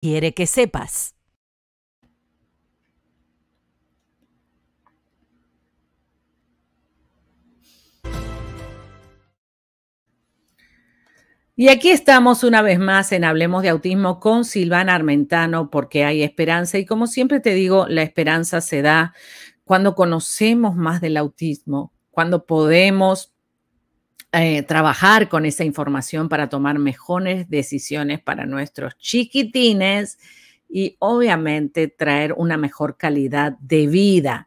quiere que sepas. Y aquí estamos una vez más en Hablemos de Autismo con Silvana Armentano, porque hay esperanza. Y como siempre te digo, la esperanza se da cuando conocemos más del autismo, cuando podemos eh, trabajar con esa información para tomar mejores decisiones para nuestros chiquitines y obviamente traer una mejor calidad de vida.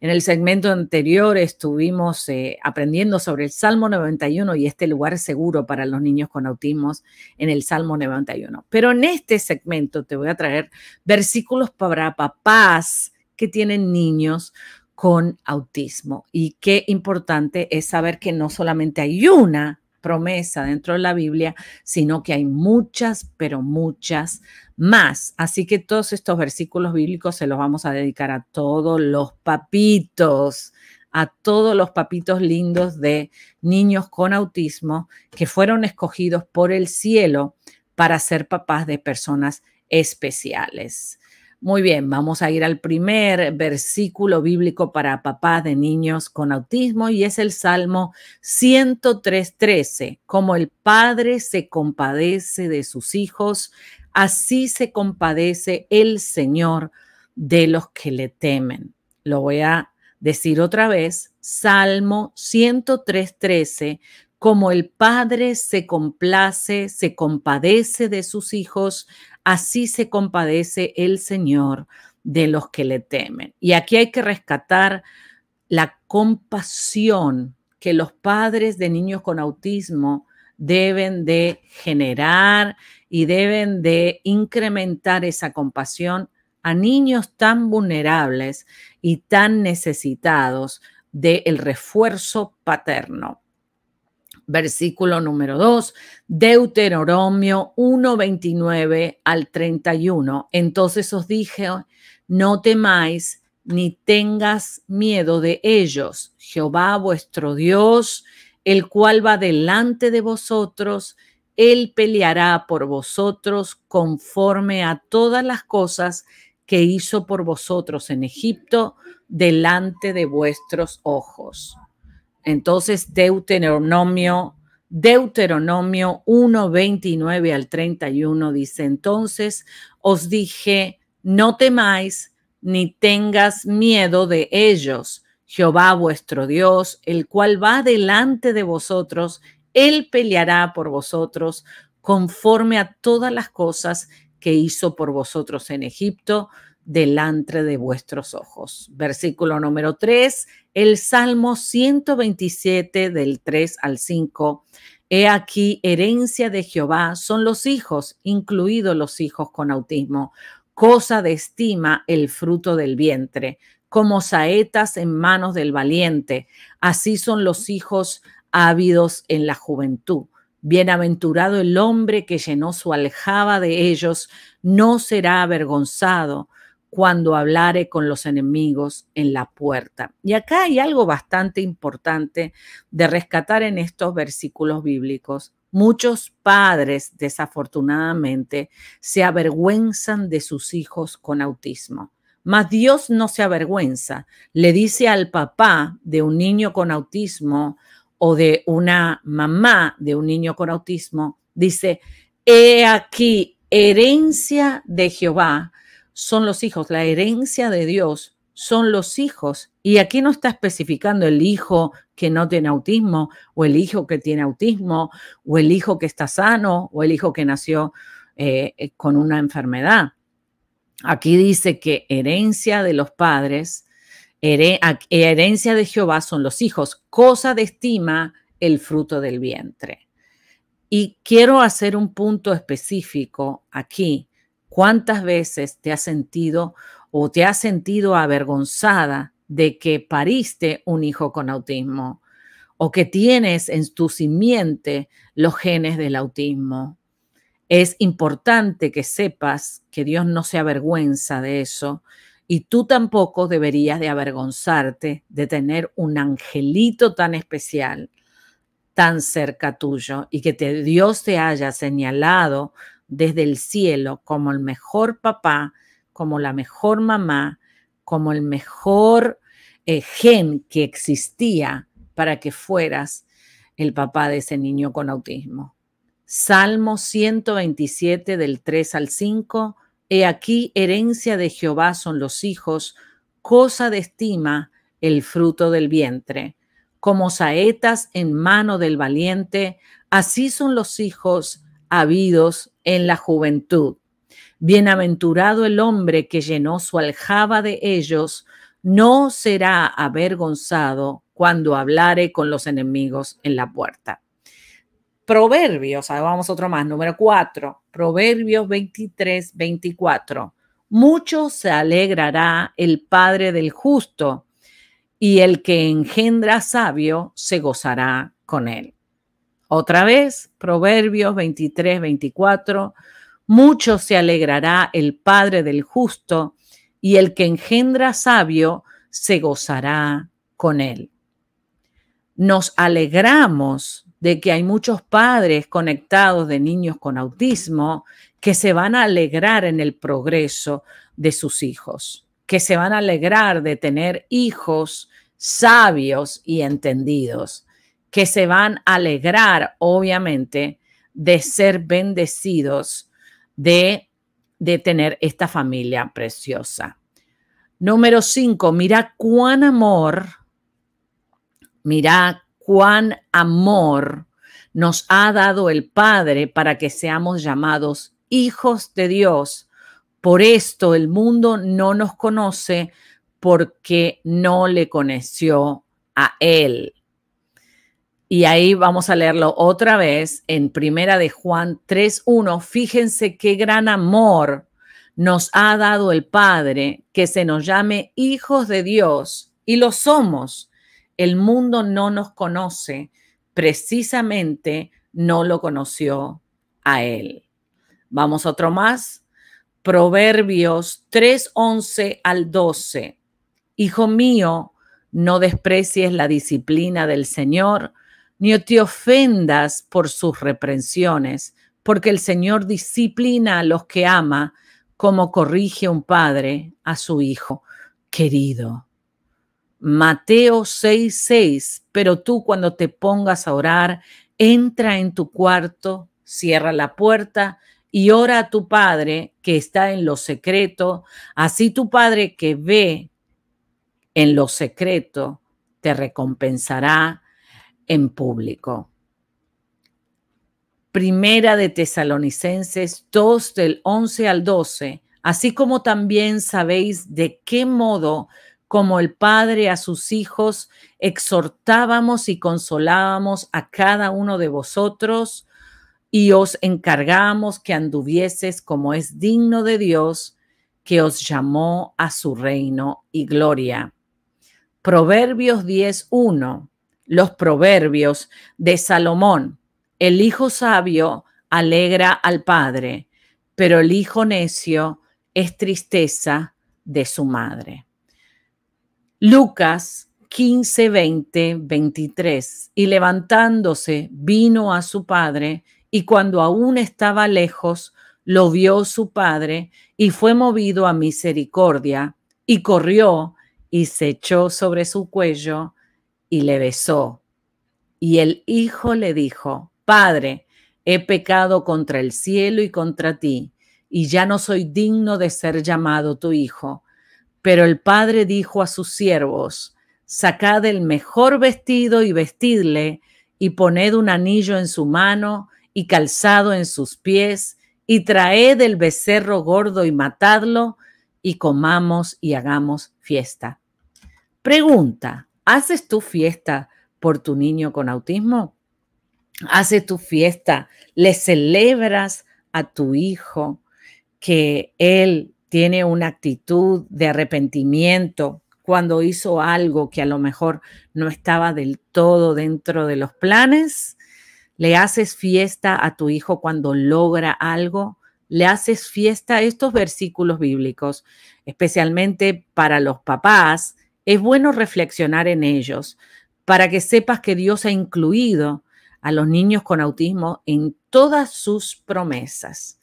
En el segmento anterior estuvimos eh, aprendiendo sobre el Salmo 91 y este lugar seguro para los niños con autismo en el Salmo 91. Pero en este segmento te voy a traer versículos para papás que tienen niños con autismo. Y qué importante es saber que no solamente hay una promesa dentro de la Biblia, sino que hay muchas, pero muchas más. Así que todos estos versículos bíblicos se los vamos a dedicar a todos los papitos, a todos los papitos lindos de niños con autismo que fueron escogidos por el cielo para ser papás de personas especiales. Muy bien, vamos a ir al primer versículo bíblico para papás de niños con autismo y es el Salmo 103.13. Como el Padre se compadece de sus hijos, así se compadece el Señor de los que le temen. Lo voy a decir otra vez, Salmo 103.13. Como el Padre se complace, se compadece de sus hijos, Así se compadece el Señor de los que le temen. Y aquí hay que rescatar la compasión que los padres de niños con autismo deben de generar y deben de incrementar esa compasión a niños tan vulnerables y tan necesitados del refuerzo paterno versículo número 2, Deuteronomio 1:29 al 31. Entonces os dije, no temáis ni tengas miedo de ellos, Jehová vuestro Dios, el cual va delante de vosotros, él peleará por vosotros conforme a todas las cosas que hizo por vosotros en Egipto delante de vuestros ojos. Entonces, Deuteronomio, Deuteronomio 1, 29 al 31 dice, entonces os dije, no temáis ni tengas miedo de ellos, Jehová vuestro Dios, el cual va delante de vosotros, él peleará por vosotros conforme a todas las cosas que hizo por vosotros en Egipto, delante de vuestros ojos. Versículo número 3, el Salmo 127 del 3 al 5. He aquí, herencia de Jehová son los hijos, incluidos los hijos con autismo. Cosa de estima el fruto del vientre, como saetas en manos del valiente. Así son los hijos ávidos en la juventud. Bienaventurado el hombre que llenó su aljaba de ellos, no será avergonzado cuando hablare con los enemigos en la puerta. Y acá hay algo bastante importante de rescatar en estos versículos bíblicos. Muchos padres, desafortunadamente, se avergüenzan de sus hijos con autismo. Mas Dios no se avergüenza. Le dice al papá de un niño con autismo o de una mamá de un niño con autismo, dice, he aquí herencia de Jehová son los hijos, la herencia de Dios son los hijos. Y aquí no está especificando el hijo que no tiene autismo o el hijo que tiene autismo o el hijo que está sano o el hijo que nació eh, eh, con una enfermedad. Aquí dice que herencia de los padres, herencia de Jehová son los hijos, cosa de estima el fruto del vientre. Y quiero hacer un punto específico aquí ¿Cuántas veces te has sentido o te has sentido avergonzada de que pariste un hijo con autismo o que tienes en tu simiente los genes del autismo? Es importante que sepas que Dios no se avergüenza de eso y tú tampoco deberías de avergonzarte de tener un angelito tan especial tan cerca tuyo y que Dios te haya señalado desde el cielo como el mejor papá, como la mejor mamá, como el mejor eh, gen que existía para que fueras el papá de ese niño con autismo. Salmo 127 del 3 al 5. He aquí, herencia de Jehová son los hijos, cosa de estima el fruto del vientre. Como saetas en mano del valiente, así son los hijos habidos en la juventud. Bienaventurado el hombre que llenó su aljaba de ellos, no será avergonzado cuando hablare con los enemigos en la puerta. Proverbios, vamos otro más, número 4, Proverbios 23, 24. Mucho se alegrará el Padre del justo y el que engendra sabio se gozará con él. Otra vez, Proverbios 23, 24, mucho se alegrará el Padre del justo y el que engendra sabio se gozará con él. Nos alegramos de que hay muchos padres conectados de niños con autismo que se van a alegrar en el progreso de sus hijos, que se van a alegrar de tener hijos sabios y entendidos que se van a alegrar, obviamente, de ser bendecidos, de, de tener esta familia preciosa. Número cinco, mira cuán amor, mira cuán amor nos ha dado el Padre para que seamos llamados hijos de Dios. Por esto el mundo no nos conoce porque no le conoció a Él. Y ahí vamos a leerlo otra vez en Primera de Juan 3.1. Fíjense qué gran amor nos ha dado el Padre que se nos llame hijos de Dios y lo somos. El mundo no nos conoce, precisamente no lo conoció a Él. Vamos otro más. Proverbios 3.11 al 12. Hijo mío, no desprecies la disciplina del Señor ni te ofendas por sus reprensiones, porque el Señor disciplina a los que ama, como corrige un padre a su hijo querido. Mateo 6:6, pero tú cuando te pongas a orar, entra en tu cuarto, cierra la puerta y ora a tu Padre que está en lo secreto, así tu Padre que ve en lo secreto te recompensará en público. Primera de Tesalonicenses 2 del 11 al 12, así como también sabéis de qué modo, como el Padre a sus hijos, exhortábamos y consolábamos a cada uno de vosotros y os encargábamos que anduvieses como es digno de Dios, que os llamó a su reino y gloria. Proverbios 10.1 los proverbios de Salomón. El hijo sabio alegra al padre, pero el hijo necio es tristeza de su madre. Lucas 15, 20, 23. Y levantándose, vino a su padre, y cuando aún estaba lejos, lo vio su padre, y fue movido a misericordia, y corrió, y se echó sobre su cuello, y le besó. Y el hijo le dijo, Padre, he pecado contra el cielo y contra ti, y ya no soy digno de ser llamado tu hijo. Pero el padre dijo a sus siervos, sacad el mejor vestido y vestidle, y poned un anillo en su mano y calzado en sus pies, y traed el becerro gordo y matadlo, y comamos y hagamos fiesta. Pregunta, ¿Haces tu fiesta por tu niño con autismo? ¿Haces tu fiesta? ¿Le celebras a tu hijo que él tiene una actitud de arrepentimiento cuando hizo algo que a lo mejor no estaba del todo dentro de los planes? ¿Le haces fiesta a tu hijo cuando logra algo? ¿Le haces fiesta a estos versículos bíblicos, especialmente para los papás es bueno reflexionar en ellos para que sepas que Dios ha incluido a los niños con autismo en todas sus promesas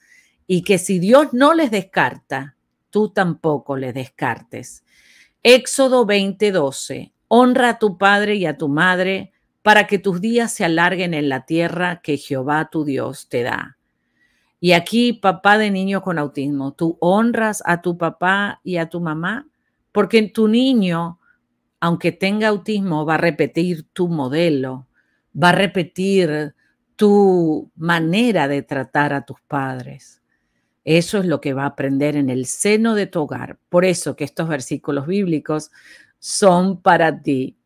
y que si Dios no les descarta, tú tampoco les descartes. Éxodo 20:12. Honra a tu padre y a tu madre para que tus días se alarguen en la tierra que Jehová tu Dios te da. Y aquí, papá de niño con autismo, tú honras a tu papá y a tu mamá porque tu niño, aunque tenga autismo, va a repetir tu modelo, va a repetir tu manera de tratar a tus padres. Eso es lo que va a aprender en el seno de tu hogar. Por eso que estos versículos bíblicos son para ti.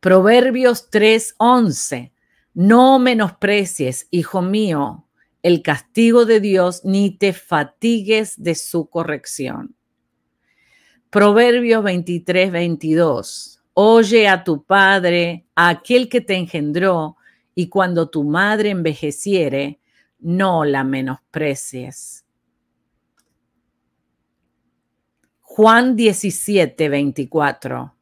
Proverbios 3:11. No menosprecies, hijo mío, el castigo de Dios, ni te fatigues de su corrección. Proverbios 23, 22. Oye a tu padre, a aquel que te engendró, y cuando tu madre envejeciere, no la menosprecies. Juan 17, 24.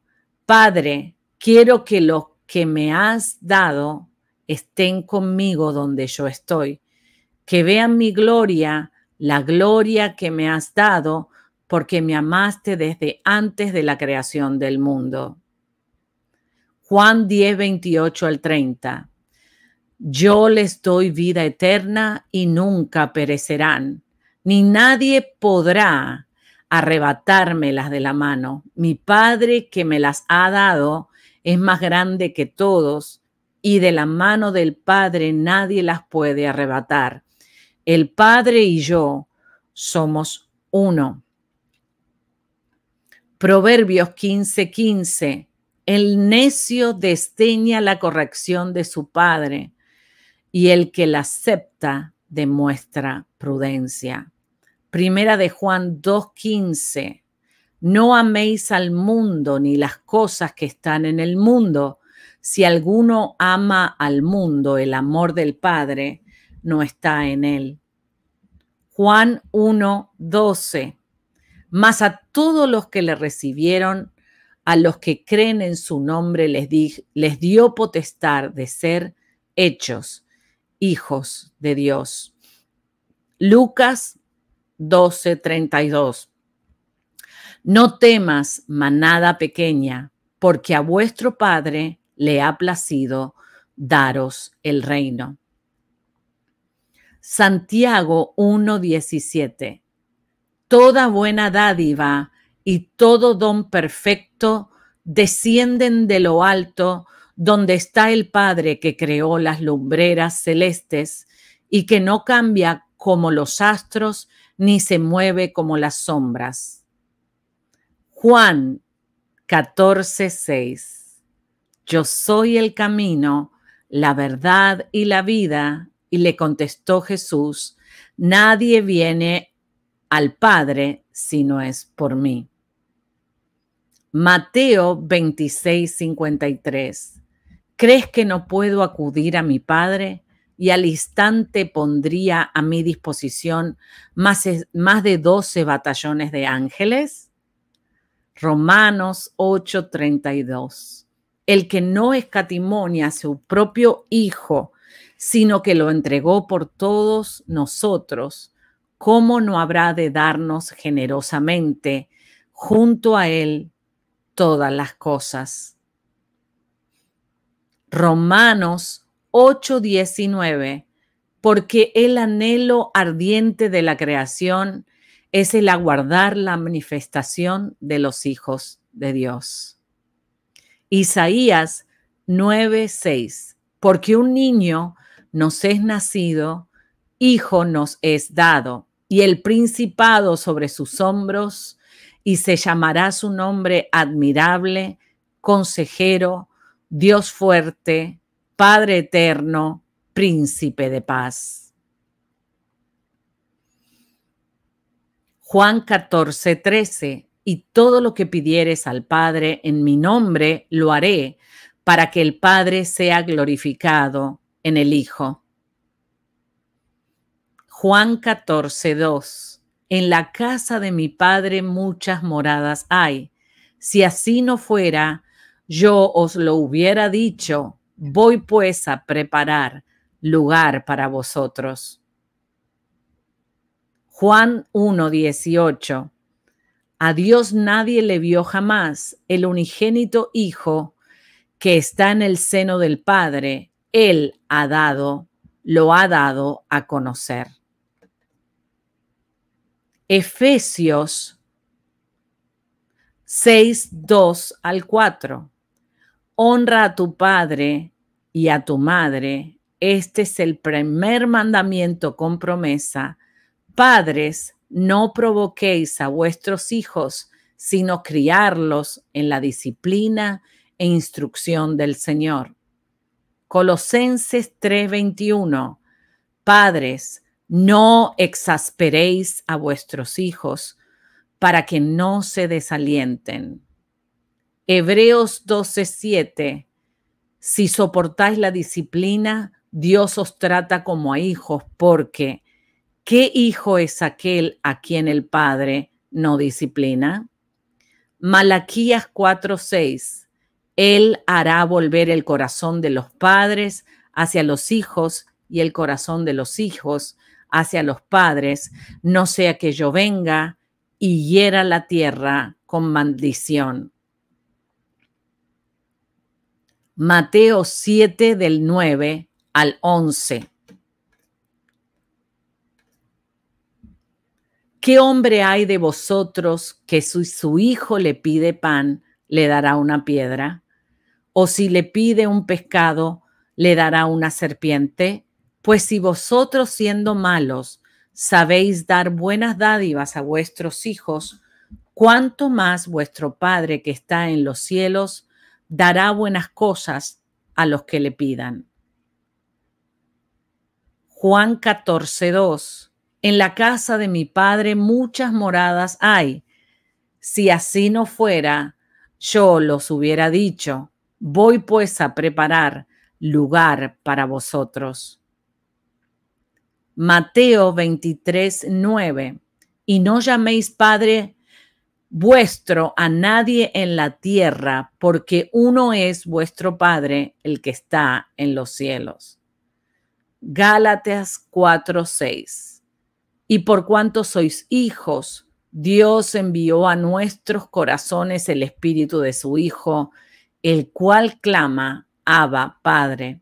Padre, quiero que los que me has dado estén conmigo donde yo estoy, que vean mi gloria, la gloria que me has dado, porque me amaste desde antes de la creación del mundo. Juan 10, 28 al 30. Yo les doy vida eterna y nunca perecerán, ni nadie podrá arrebatármelas de la mano. Mi Padre que me las ha dado es más grande que todos, y de la mano del Padre nadie las puede arrebatar. El Padre y yo somos uno. Proverbios 15:15. 15, el necio desdeña la corrección de su padre y el que la acepta demuestra prudencia. Primera de Juan 2:15. No améis al mundo ni las cosas que están en el mundo. Si alguno ama al mundo, el amor del Padre no está en él. Juan 1:12 mas a todos los que le recibieron, a los que creen en su nombre, les, dio potestad de ser hechos hijos de Dios. Lucas 12, 32. No temas, manada pequeña, porque a vuestro Padre le ha placido daros el reino. Santiago 1.17 toda buena dádiva y todo don perfecto descienden de lo alto, donde está el Padre que creó las lumbreras celestes y que no cambia como los astros ni se mueve como las sombras. Juan 14.6 Yo soy el camino, la verdad y la vida. Y le contestó Jesús, nadie viene al Padre si no es por mí. Mateo 26, 53. ¿Crees que no puedo acudir a mi Padre? Y al instante pondría a mi disposición más, más de 12 batallones de ángeles. Romanos 8, 32. El que no escatimonia a su propio Hijo, sino que lo entregó por todos nosotros ¿cómo no habrá de darnos generosamente junto a Él todas las cosas? Romanos 8:19, porque el anhelo ardiente de la creación es el aguardar la manifestación de los hijos de Dios. Isaías 9:6, porque un niño nos es nacido, hijo nos es dado y el principado sobre sus hombros, y se llamará su nombre admirable, consejero, Dios fuerte, Padre eterno, príncipe de paz. Juan 14, 13. Y todo lo que pidieres al Padre en mi nombre, lo haré, para que el Padre sea glorificado en el Hijo. Juan 14, 2. En la casa de mi Padre muchas moradas hay. Si así no fuera, yo os lo hubiera dicho. Voy pues a preparar lugar para vosotros. Juan 1, 18. A Dios nadie le vio jamás, el unigénito Hijo que está en el seno del Padre, Él ha dado, lo ha dado a conocer. Efesios 6, 2 al 4. Honra a tu padre y a tu madre. Este es el primer mandamiento con promesa. Padres, no provoquéis a vuestros hijos, sino criarlos en la disciplina e instrucción del Señor. Colosenses 3:21. Padres, no exasperéis a vuestros hijos para que no se desalienten. Hebreos 12:7, si soportáis la disciplina, Dios os trata como a hijos, porque ¿qué hijo es aquel a quien el Padre no disciplina? Malaquías 4:6, Él hará volver el corazón de los padres hacia los hijos y el corazón de los hijos hacia los padres, no sea que yo venga y hiera la tierra con maldición. Mateo 7 del 9 al 11. ¿Qué hombre hay de vosotros que si su hijo le pide pan, le dará una piedra? ¿O si le pide un pescado, le dará una serpiente? Pues si vosotros siendo malos sabéis dar buenas dádivas a vuestros hijos, cuánto más vuestro Padre que está en los cielos dará buenas cosas a los que le pidan. Juan 14, 2. En la casa de mi Padre muchas moradas hay. Si así no fuera, yo los hubiera dicho, voy pues a preparar lugar para vosotros. Mateo 23, 9. Y no llaméis Padre vuestro a nadie en la tierra, porque uno es vuestro Padre, el que está en los cielos. Gálatas 4, 6. Y por cuanto sois hijos, Dios envió a nuestros corazones el espíritu de su Hijo, el cual clama, Abba, Padre.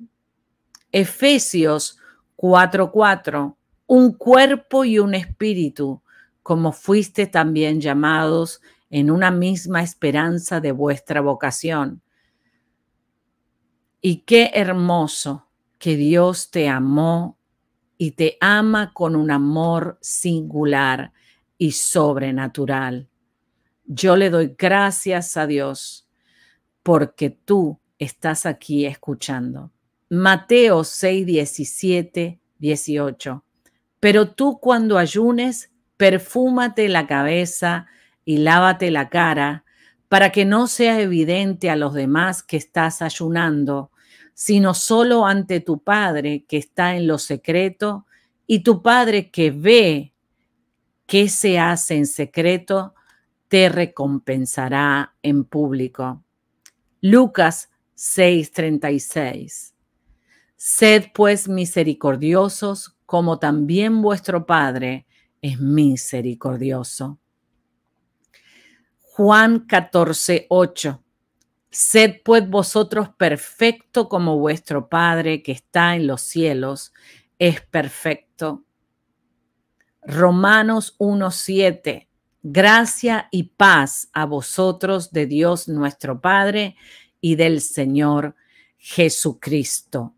Efesios 4.4, un cuerpo y un espíritu, como fuiste también llamados en una misma esperanza de vuestra vocación. Y qué hermoso que Dios te amó y te ama con un amor singular y sobrenatural. Yo le doy gracias a Dios porque tú estás aquí escuchando. Mateo 6, 17, 18. Pero tú cuando ayunes, perfúmate la cabeza y lávate la cara, para que no sea evidente a los demás que estás ayunando, sino solo ante tu Padre que está en lo secreto, y tu Padre que ve que se hace en secreto, te recompensará en público. Lucas 6:36 Sed pues misericordiosos, como también vuestro Padre es misericordioso. Juan 14, 8. Sed pues vosotros perfecto como vuestro Padre que está en los cielos es perfecto. Romanos 7. Gracia y paz a vosotros de Dios nuestro Padre y del Señor Jesucristo.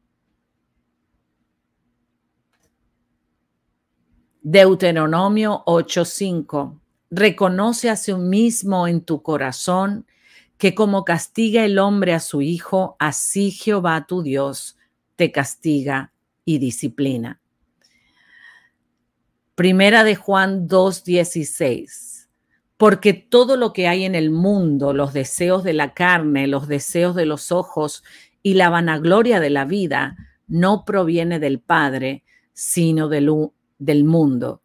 Deuteronomio 8:5. Reconoce a sí mismo en tu corazón que como castiga el hombre a su hijo, así Jehová tu Dios te castiga y disciplina. Primera de Juan 2:16. Porque todo lo que hay en el mundo, los deseos de la carne, los deseos de los ojos y la vanagloria de la vida, no proviene del Padre, sino del, del mundo.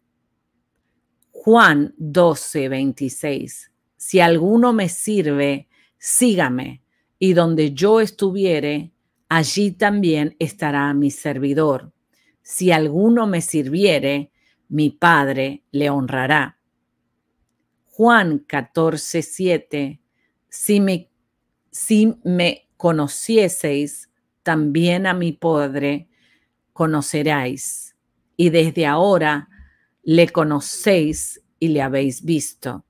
Juan 12, 26. Si alguno me sirve, sígame, y donde yo estuviere, allí también estará mi servidor. Si alguno me sirviere, mi Padre le honrará. Juan 14, 7. Si me, si me conocieseis, también a mi Padre conoceráis y desde ahora le conocéis y le habéis visto.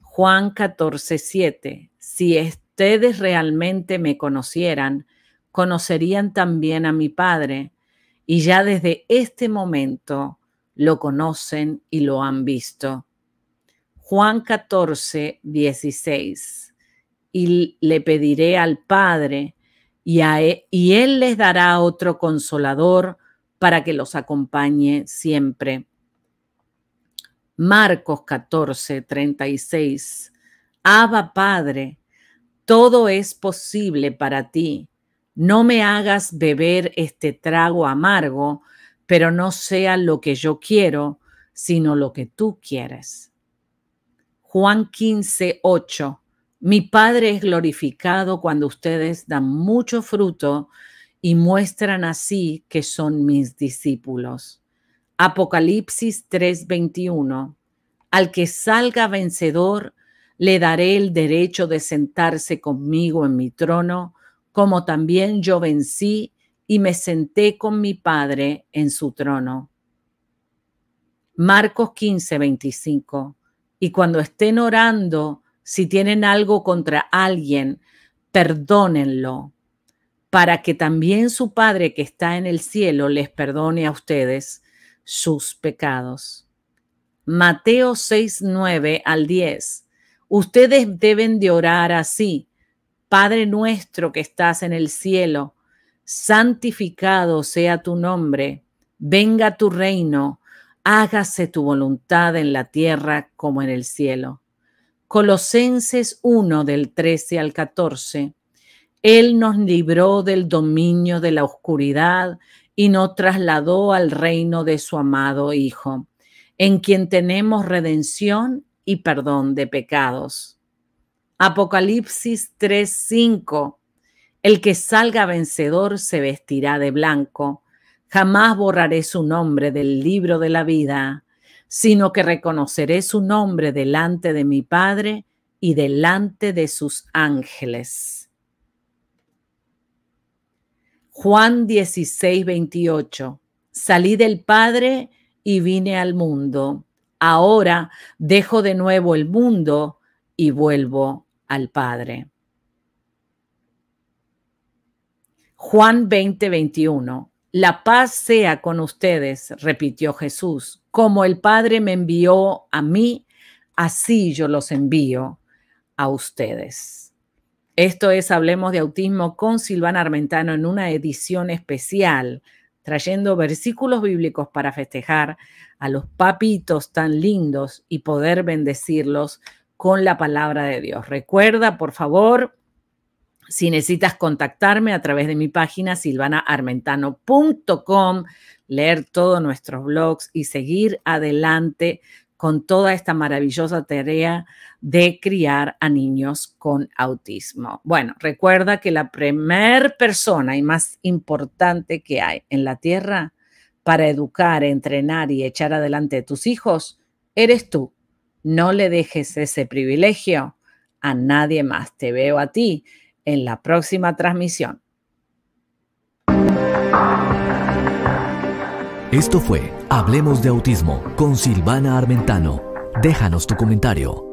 Juan 14, 7. Si ustedes realmente me conocieran, conocerían también a mi Padre, y ya desde este momento lo conocen y lo han visto. Juan 14, 16. Y le pediré al Padre, y, e, y él les dará otro consolador, para que los acompañe siempre. Marcos 14, 36. Abba Padre, todo es posible para ti. No me hagas beber este trago amargo, pero no sea lo que yo quiero, sino lo que tú quieres. Juan 15, 8. Mi Padre es glorificado cuando ustedes dan mucho fruto y muestran así que son mis discípulos. Apocalipsis 3:21. Al que salga vencedor, le daré el derecho de sentarse conmigo en mi trono, como también yo vencí y me senté con mi Padre en su trono. Marcos 15:25. Y cuando estén orando, si tienen algo contra alguien, perdónenlo para que también su Padre que está en el cielo les perdone a ustedes sus pecados. Mateo 6, 9 al 10. Ustedes deben de orar así. Padre nuestro que estás en el cielo, santificado sea tu nombre, venga tu reino, hágase tu voluntad en la tierra como en el cielo. Colosenses 1 del 13 al 14 él nos libró del dominio de la oscuridad y nos trasladó al reino de su amado Hijo, en quien tenemos redención y perdón de pecados. Apocalipsis 3:5 El que salga vencedor se vestirá de blanco. Jamás borraré su nombre del libro de la vida, sino que reconoceré su nombre delante de mi Padre y delante de sus ángeles. Juan 16, 28. Salí del Padre y vine al mundo. Ahora dejo de nuevo el mundo y vuelvo al Padre. Juan 20, 21. La paz sea con ustedes, repitió Jesús. Como el Padre me envió a mí, así yo los envío a ustedes. Esto es Hablemos de Autismo con Silvana Armentano en una edición especial, trayendo versículos bíblicos para festejar a los papitos tan lindos y poder bendecirlos con la palabra de Dios. Recuerda, por favor, si necesitas contactarme a través de mi página silvanaarmentano.com, leer todos nuestros blogs y seguir adelante con toda esta maravillosa tarea de criar a niños con autismo. Bueno, recuerda que la primer persona y más importante que hay en la Tierra para educar, entrenar y echar adelante a tus hijos, eres tú. No le dejes ese privilegio a nadie más. Te veo a ti en la próxima transmisión. Esto fue Hablemos de autismo con Silvana Armentano. Déjanos tu comentario.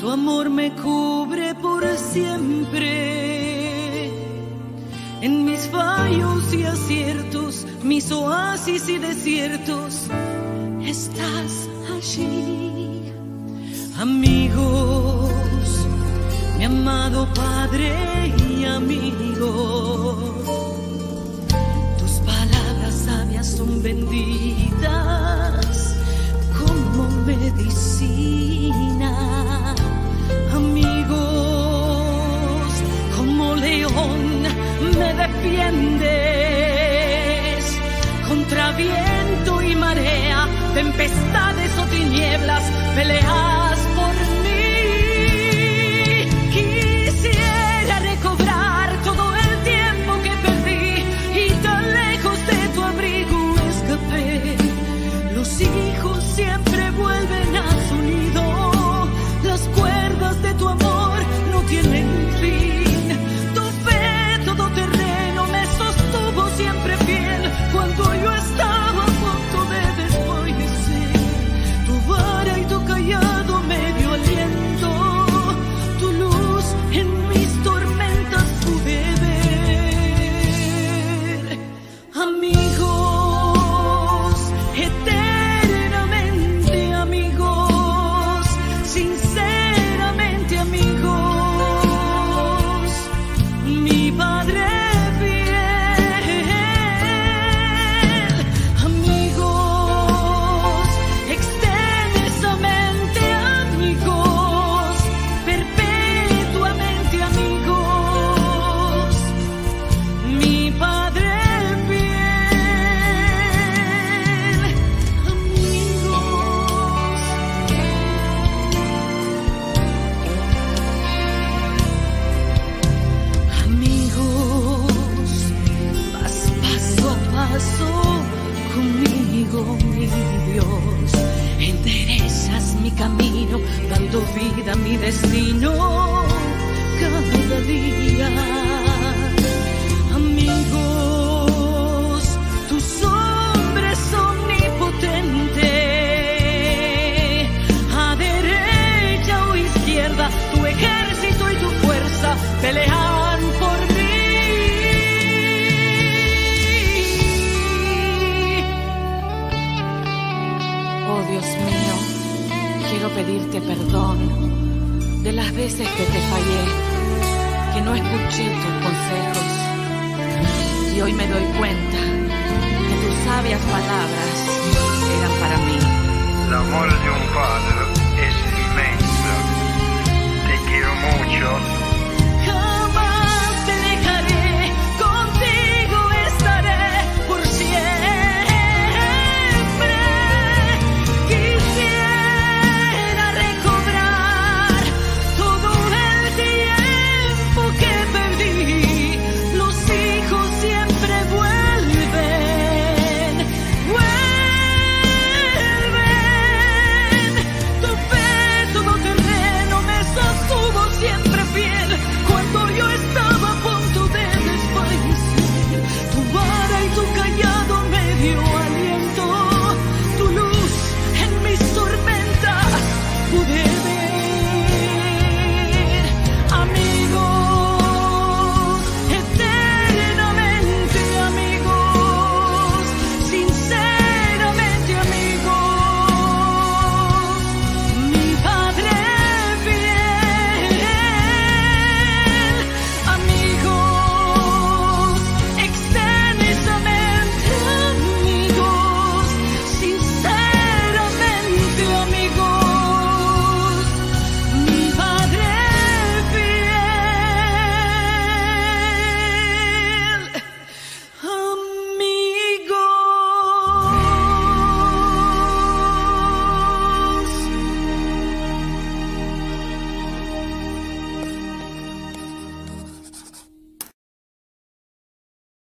Tu amor me cubre por siempre. En mis fallos y aciertos, mis oasis y desiertos, estás allí. Amigos, mi amado Padre y amigo, tus palabras sabias son benditas como medicina león me defiendes. Contra viento y marea, tempestades o tinieblas, pelear. veces que te fallé, que no escuché tus consejos. Y hoy me doy cuenta que tus sabias palabras eran para mí. El amor de un padre es inmenso. Te quiero mucho.